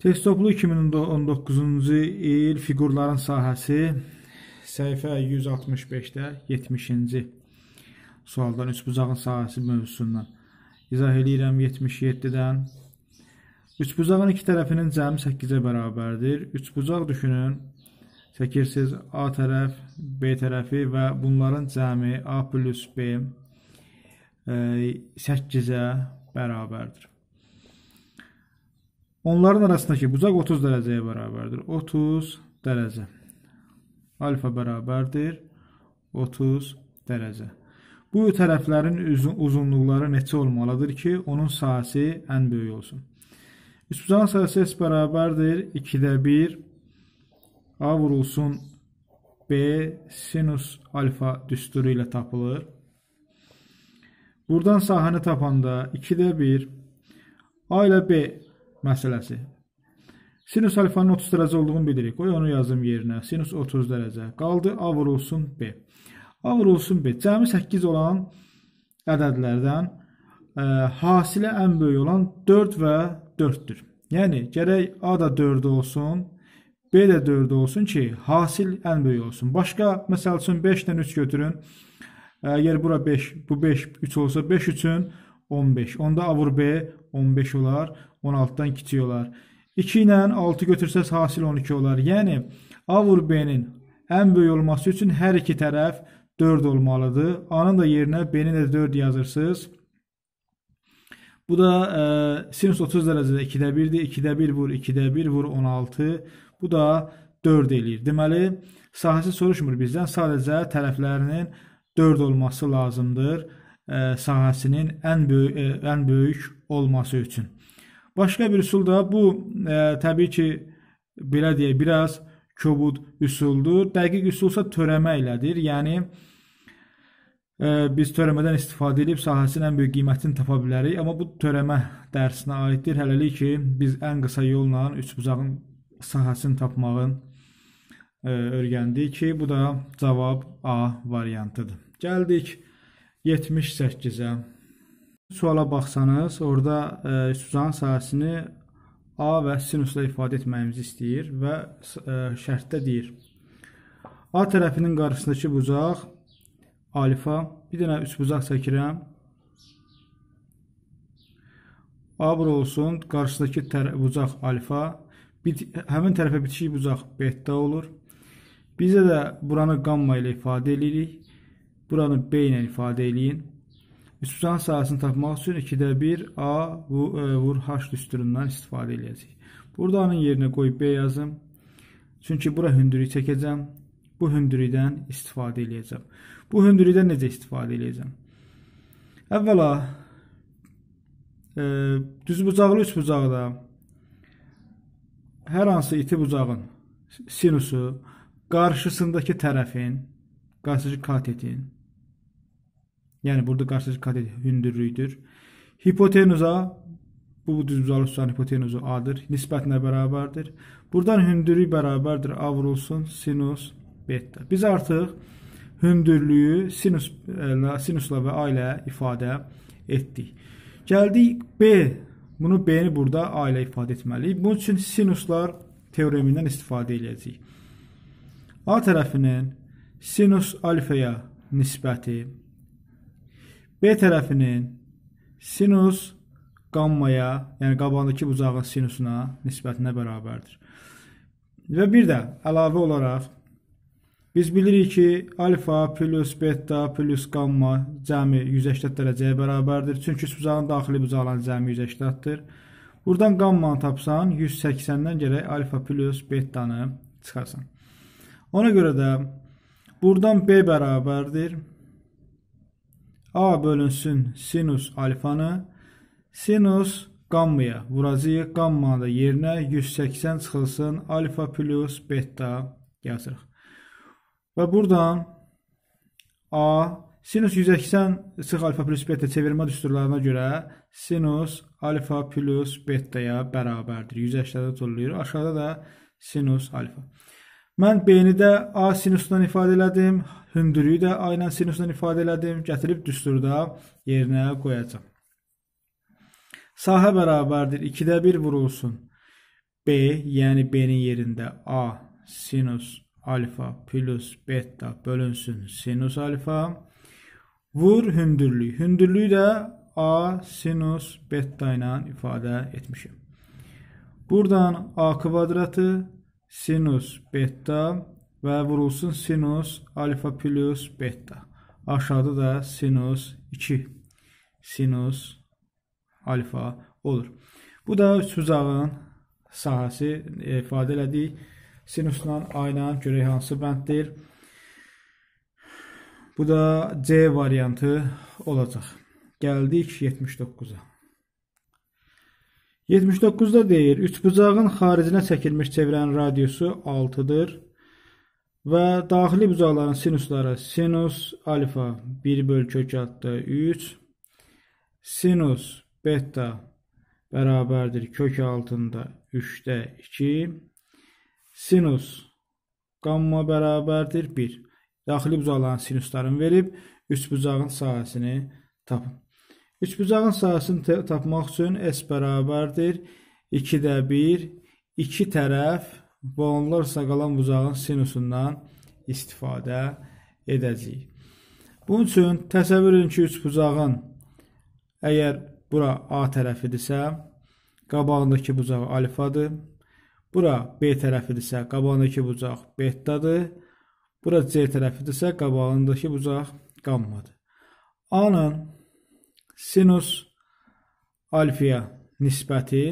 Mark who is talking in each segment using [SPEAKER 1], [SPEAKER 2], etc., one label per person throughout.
[SPEAKER 1] Testoplu 2019-cu il fiqurların sahəsi səhifə 165-də 70-ci sualdan üç bucağın sahəsi mövzusundan izah eləyirəm 77-dən. Üç bucağın iki tərəfinin cəmi 8-ə bərabərdir. Üç bucaq düşünün. Çəkirsiniz A tərəf, B tərəfi və bunların cəmi A + B 8-ə e, bərabərdir. Onların arasındakı bucaq 30 dərəcəyə bərabərdir. 30 dərəcə. Alfa bərabərdir 30 dərəcə. Bu tərəflərin uzun, uzunluqları neçə olmalıdır ki, onun sahəsi ən böyük olsun? Üsbucağın sahəsi S bərabərdir 2-də 1 A vurulsun B sinus alfa düsturu ilə tapılır. Buradan sahəni tapanda 2-də 1 A ilə B məsələsi. Sinus alfanın 30 dərəcə olduğunu bilirik. Qoy onu yazım yerinə. Sinus 30 dərəcə. Qaldı A vurulsun B. A vurulsun B. Cəmi 8 olan ədədlərdən ə, e, hasilə ən böyük olan 4 və 4-dür. Yəni gərək A da 4 olsun, B də 4 olsun ki, hasil ən böyük olsun. Başqa məsəl üçün 5-dən 3 götürün. Əgər e, bura 5, bu 5 3 olsa 5 üçün 15. Onda A vur B 15 olar. 16-dan kiçik olar. 2 ilə 6 götürsəz hasil 12 olar. Yəni A vur B-nin ən böyük olması üçün hər iki tərəf 4 olmalıdır. A-nın da yerinə B-ni də 4 yazırsınız. Bu da e, sinus 30 dərəcədə 2-də 1-dir. 2-də 1 vur 2-də 1 vur 16. Bu da 4 eləyir. Deməli, sahəsi soruşmur bizdən, sadəcə tərəflərinin 4 olması lazımdır. E, sahəsinin ən böyük e, ən böyük olması üçün. Başqa bir üsul da bu e, təbii ki belə deyək biraz kobud üsuldur. Dəqiq üsulsa törəmə ilədir. Yəni e, biz törəmədən istifadə edib sahəsinin ən böyük qiymətini tapa bilərik, amma bu törəmə dərsinə aiddir. Hələlik ki biz ən qısa yolla üçbucağın sahəsini tapmağın e, öyrəndik ki, bu da cavab A variantıdır. Gəldik 78-ə. Suala baxsanız, orada e, Suzan sahəsini A və sinusla ifadə etməyimizi istəyir və e, şərtdə deyir. A tərəfinin qarşısındakı bucaq alfa, bir dənə üç bucaq çəkirəm. A bura olsun, qarşısındakı bucaq alfa, bit həmin tərəfə bitişik bucaq beta olur. Bizə də buranı qamma ilə ifadə edirik. Buranı b ilə ifadə eləyin. Üsyan sayəsini tapmaq üçün 2-də 1 A e, vur H düsturundan istifadə edəcəyik. Burdanın yerinə qoy B yazım. Çünki bura hündürlük çəkəcəm. Bu hündürlükdən istifadə edəcəm. Bu hündürlükdən necə istifadə edəcəm? Əvvəla e, düzbucaqlı üçbucaqda hər hansı iti bucağın sinusu qarşısındakı tərəfin, qarşıdakı katetin Yəni burada qarşıdakı katet hündürlükdür. Hipotenuza bu düz olan hipotenuzu A-dır. Nisbətinə bərabərdir. Buradan hündürlük bərabərdir. A vurulsun sinus beta. Biz artıq hündürlüyü sinus ə, e, sinusla və A ilə ifadə etdik. Gəldik B. Bunu B-ni burada A ilə ifadə etməliyik. Bunun üçün sinuslar teoremindən istifadə edəcəyik. A tərəfinin sinus alfaya nisbəti B tərəfinin sinus qammaya, yəni qabağındakı bucağın sinusuna nisbətinə bərabərdir. Və bir də əlavə olaraq biz bilirik ki, alfa plus beta plus qamma cəmi 180 dərəcəyə bərabərdir. Çünki bucağın daxili bucağının cəmi 180-dir. Buradan qammanı tapsan, 180-dən gələk alfa plus betanı çıxarsan. Ona görə də buradan B bərabərdir A bölünsün sinus alfanı. Sinus qammaya vuracağıq. Qammanın da yerinə 180 çıxılsın. Alfa plus beta yazırıq. Və buradan A sinus 180 sıx alfa plus beta çevirmə düsturlarına görə sinus alfa plus betaya bərabərdir. 180-də tollayır. Aşağıda da sinus alfa. Mən B-ni də A sinusdan ifadə elədim hündürlüyü də A ilə sinusdan ifadə elədim. Gətirib düsturda yerinə qoyacam. Sahə bərabərdir 2-də 1 vurulsun. B, yəni B-nin yerində A sinus alfa plus beta bölünsün sinus alfa. Vur hündürlük. Hündürlüyü də A sinus beta ilə ifadə etmişim. Buradan A kvadratı sinus beta və vurulsun sinus alfa plus beta. Aşağıda da sinus 2 sinus alfa olur. Bu da üç uzağın sahəsi e, ifadə elədik. Sinusla ayla görək hansı bənddir. Bu da C variantı olacaq. Gəldik 79-a. 79-da deyir, üç bucağın xaricinə çəkilmiş çevirənin radiusu 6-dır. Və daxili bucaqların sinusları sinus alfa 1 böl kök altda 3 sinus beta bərabərdir kök altında 3-də 2 sinus qamma bərabərdir 1. Daxili bucaqların sinuslarını verib 3 bucağın sahəsini tapın. 3 bucağın sahəsini tapmaq üçün s bərabərdir 2-də 1 2 tərəf Boylanlar isə qalan bucağın sinusundan istifadə edəcəyik. Bunun üçün təsəvvür edin ki, üç bucağın əgər bura A tərəfidirsə, qabağındakı bucaq alfadır. Bura B tərəfidirsə, qabağındakı bucaq betadır. Bura C tərəfidirsə, qabağındakı bucaq qammadır. A-nın sinus alfaya nisbəti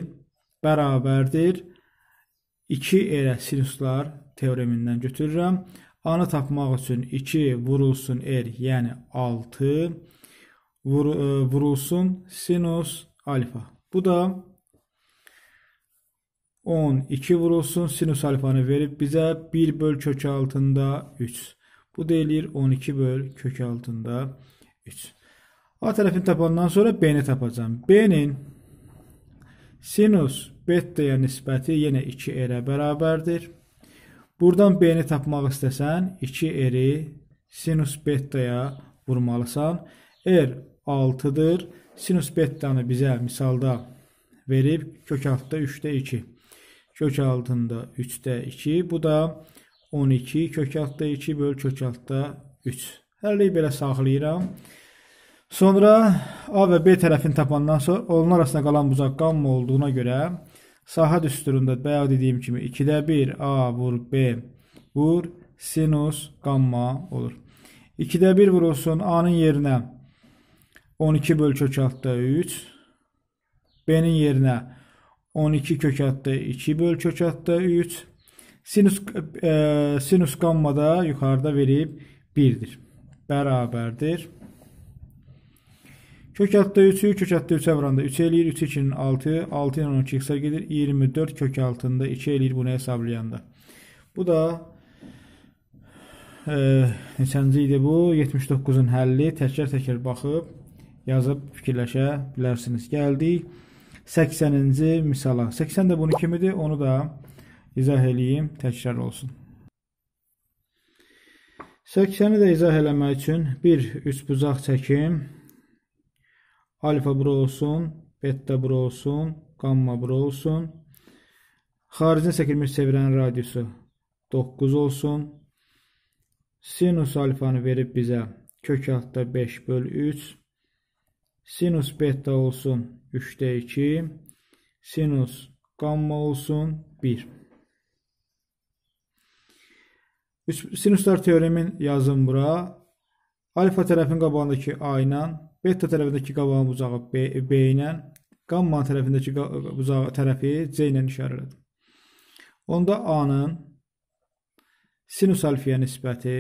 [SPEAKER 1] bərabərdir 2 elə sinuslar teoremindən götürürəm. A-nı tapmaq üçün 2 vurulsun R, er, yəni 6 vur, ə, vurulsun sinus alfa. Bu da 10, 2 vurulsun, sinus alfanı verib bizə 1 böl kök altında 3. Bu deyilir 12 böl kök altında 3. A tərəfini tapandan sonra B-ni tapacağım. B-nin sinus Betteyə nisbəti yenə 2 erə bərabərdir. Buradan B-ni tapmaq istəsən, 2 eri sinus betaya vurmalısan. R 6-dır. Sinus betanı bizə misalda verib kök altında 3-də 2. Kök altında 3-də 2. Bu da 12 kök altında 2 böl kök altında 3. Hərliyi belə saxlayıram. Sonra A və B tərəfini tapandan sonra onun arasında qalan bucaq qamma olduğuna görə Sahə düsturunda bayaq dediyim kimi 2-də 1 A vur B vur sinus qamma olur. 2-də 1 vurulsun A-nın yerinə 12 böl kök altda 3 B-nin yerinə 12 kök altda 2 böl kök altda 3 sinus, e, sinus qamma da yuxarıda verib 1-dir. Bərabərdir. Kök altda 3-ü, kök altda 3 əvranda 3 eləyir, 3 2-nin 6, 6 ilə 12 xəsə gedir, 24 kök altında 2 eləyir bunu hesablayanda. Bu da e, neçənci idi bu? 79-un həlli, təkrar-təkrar baxıb, yazıb fikirləşə bilərsiniz. Gəldik 80-ci misala. 80 də bunu kimidir? Onu da izah eləyim, təkrar olsun. 80-i də izah eləmək üçün 1 üç bucaq çəkim, alfa bura olsun, beta bura olsun, qamma bura olsun. Xaricin çəkilmiş çevirənin radiusu 9 olsun. Sinus alfanı verib bizə kök altda 5 böl 3. Sinus beta olsun 3'də 2. Sinus qamma olsun 1. Sinuslar teoremin yazın bura. Alfa tərəfin qabağındakı A ilə Beta tərəfindəki qabağın bucağı B, B ilə, qamma tərəfindəki bucağı tərəfi C ilə işarə elədim. Onda A-nın sinus alfiya nisbəti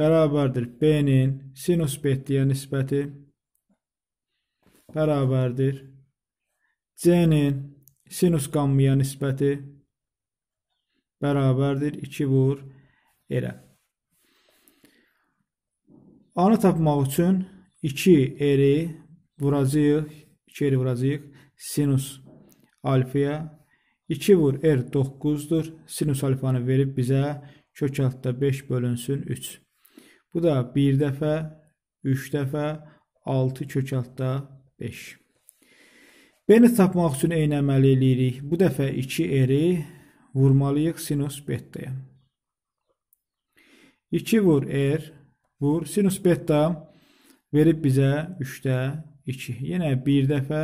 [SPEAKER 1] bərabərdir B-nin sinus betliyə nisbəti bərabərdir C-nin sinus qammaya nisbəti bərabərdir 2 vur elə. Anı tapmaq üçün 2 eri vuracağıq, 2 eri vuracağıq sinus alfaya. 2 vur r er 9-dur. Sinus alfanı verib bizə kök altda 5 bölünsün 3. Bu da 1 dəfə, 3 dəfə, 6 kök altda 5. B-ni tapmaq üçün eyni əməli eləyirik. Bu dəfə 2 eri vurmalıyıq sinus betdəyə. 2 vur r er, Vur. Sinus beta verib bizə 3-də 2. Yenə 1 dəfə,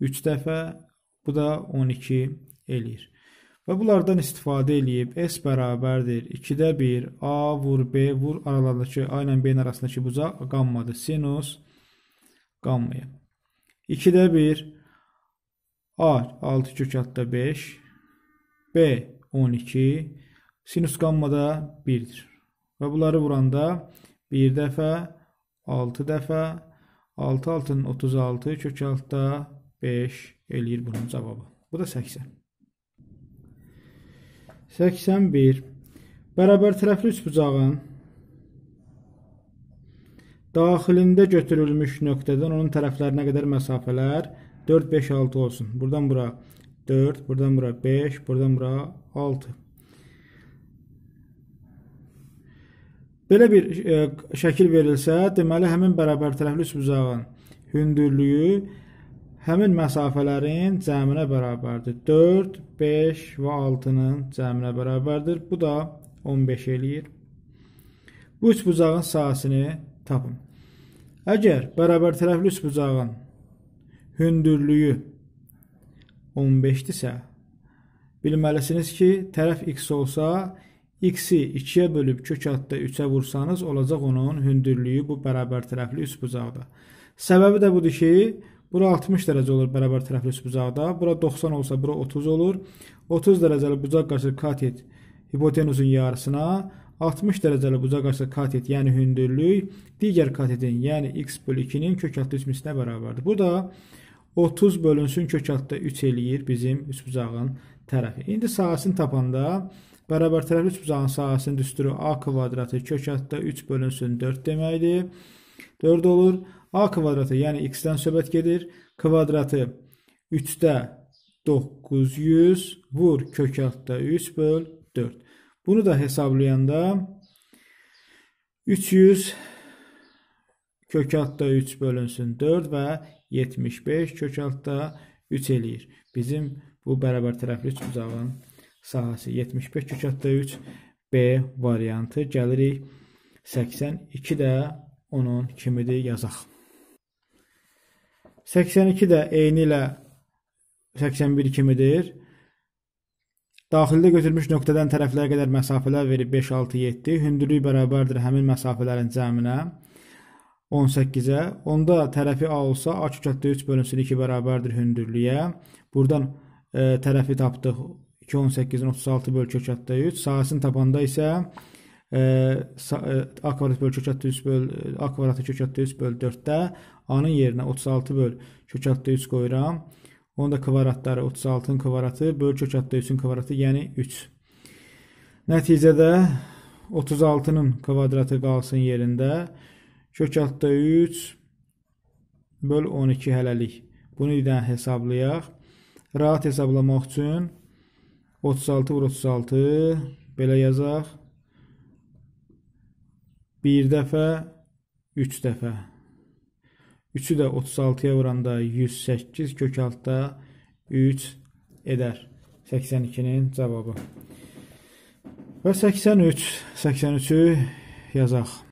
[SPEAKER 1] 3 dəfə, bu da 12 eləyir. Və bunlardan istifadə eləyib S bərabərdir 2-də 1 A vur B vur aralarındakı A ilə B-nin arasındakı bucaq qammadır. Sinus qammaya. 2-də 1 A 6 kök 5 B 12 sinus qammada 1-dir. Və bunları vuranda 1 dəfə, 6 dəfə, 6 altının 36, kök 6-da 5 eləyir bunun cavabı. Bu da 80. 81. Bərabər tərəfli üç bucağın daxilində götürülmüş nöqtədən onun tərəflərinə qədər məsafələr 4, 5, 6 olsun. Buradan bura 4, buradan bura 5, buradan bura 6. Belə bir ə, e, şəkil verilsə, deməli həmin bərabər tərəfli üst bucağın hündürlüyü həmin məsafələrin cəminə bərabərdir. 4, 5 və 6-nın cəminə bərabərdir. Bu da 15 eləyir. Bu üç bucağın sayəsini tapın. Əgər bərabər tərəfli üç bucağın hündürlüyü 15-dirsə, bilməlisiniz ki, tərəf x olsa, X-i 2-yə bölüb kök adda 3-ə vursanız, olacaq onun hündürlüyü bu bərabər tərəfli üst bucaqda. Səbəbi də budur ki, bura 60 dərəcə olur bərabər tərəfli üst bucaqda, bura 90 olsa, bura 30 olur. 30 dərəcəli bucaq qarşı katet hipotenuzun yarısına, 60 dərəcəli bucaq qarşı katet, yəni hündürlük, digər katetin, yəni x bölü 2-nin kök adda 3 mislinə bərabərdir. Bu da 30 bölünsün kök altda 3 eləyir bizim üç bucağın tərəfi. İndi sahəsini tapanda bərabər tərəfli üç bucağın sahəsinin düsturu a kvadratı kök altda 3 bölünsün 4 deməkdir. 4 olur. a kvadratı, yəni x-dən söhbət gedir. Kvadratı 3-də 900 vur kök altda 3 böl 4. Bunu da hesablayanda 300 kök altda 3 bölünsün 4 və 75 kök altda 3 eləyir. Bizim bu bərabər tərəfli üçbucağın sahəsi 75 kök altda 3 B variantı gəlirik. 82 də onun kimidir yazaq. 82 də eyni ilə 81 kimidir. Daxildə götürmüş nöqtədən tərəflərə qədər məsafələr verib 5, 6, 7. Hündürlük bərabərdir həmin məsafələrin cəminə. 18-ə. Onda tərəfi A olsa, A kökətdə 3 bölünsün 2 bərabərdir hündürlüyə. Buradan e, tərəfi tapdıq. 2 18-in 36 böl kökətdə 3. Sahəsini tapanda isə e, sa, e, A kvadrat böl kökətdə 3 böl A kvadratı kökətdə 3 böl 4-də A-nın yerinə 36 böl kökətdə 3 qoyuram. Onda kvadratları 36-ın kvadratı böl kökətdə 3-ün kvadratı, yəni 3. Nəticədə 36-nın kvadratı qalsın yerində. Kökəltdə 3 böl 12 hələlik. Bunu idən hesablayaq. Rahat hesablamaq üçün 36 vur 36 belə yazaq. 1 dəfə, 3 dəfə. 3-ü də 36-ya vuranda 108 kök altda 3 edər. 82-nin cavabı. Və 83, 83-ü yazaq.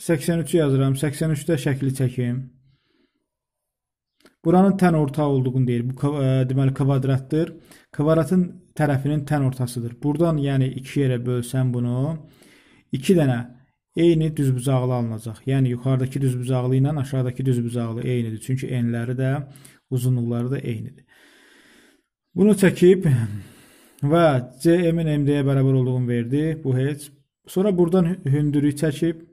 [SPEAKER 1] 83-ü yazıram. 83-də şəkli çəkim. Buranın tən ortağı olduğunu deyir. Bu e, deməli kvadratdır. Kvadratın tərəfinin tən ortasıdır. Burdan yəni 2 yerə bölsəm bunu 2 dənə eyni düzbucaqlı alınacaq. Yəni yuxarıdakı düzbucaqlı ilə aşağıdakı düzbucaqlı eynidir. Çünki enləri də uzunluqları da eynidir. Bunu çəkib və CM-in MD-yə bərabər olduğunu verdi. Bu heç. Sonra buradan hündürlük çəkib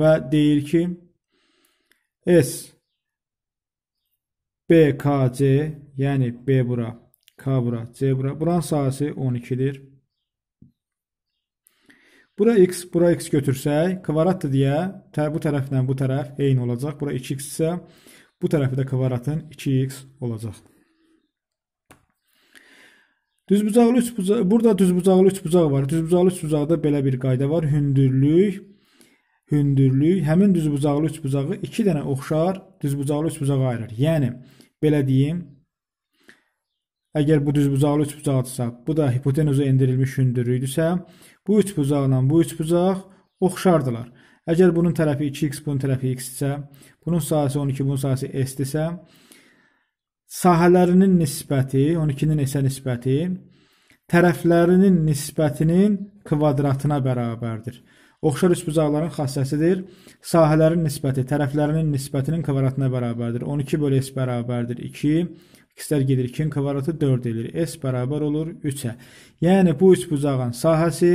[SPEAKER 1] və deyir ki S BKC, yəni B bura, K bura, C bura. Buranın sahəsi 12-dir. Bura x, bura x götürsək, kvadratdır deyə tə, bu tərəflə bu tərəf eyni olacaq. Bura 2x isə bu tərəfi də kvadratın 2x olacaq. Düzbucaqlı üç bucaq, burada düzbucaqlı üç bucaq var. Düzbucaqlı üç bucaqda belə bir qayda var. Hündürlük hündürlük həmin düzbucaqlı üçbucağı 2 dənə oxşar düzbucaqlı üçbucağa ayırır. Yəni belə deyim, əgər bu düzbucaqlı üçbucaqdırsa, bu da hipotenuza endirilmiş hündürlükdürsə, bu üçbucaqla bu üçbucaq oxşardılar. Əgər bunun tərəfi 2x, bunun tərəfi x isə, bunun sahəsi 12, bunun sahəsi s-dirsə, sahələrinin nisbəti, 12-nin isə nisbəti tərəflərinin nisbətinin kvadratına bərabərdir. Oxşar üçbucaqların xassəsidir. Sahələrin nisbəti tərəflərinin nisbətinin kvadratına bərabərdir. 12 bölü s bərabərdir 2. İkislər gedir 2-nin kvadratı 4 edir. S bərabər olur 3-ə. Yəni bu üçbucağın sahəsi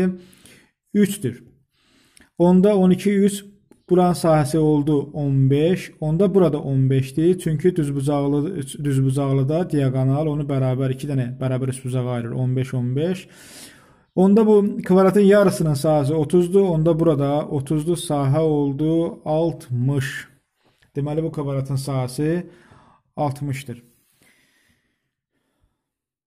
[SPEAKER 1] 3-dür. Onda 12 3 Buranın sahəsi oldu 15. Onda burada 15-dir. Çünki düzbucaqlı düzbucaqlıda diaqonal onu bərabər 2 dənə bərabər üst bucağa ayırır. 15 15. Onda bu kvaratın yarısının sahası 30'du. Onda burada 30'lu saha olduğu 60. Demeli bu kvaratın sahası 60'tır.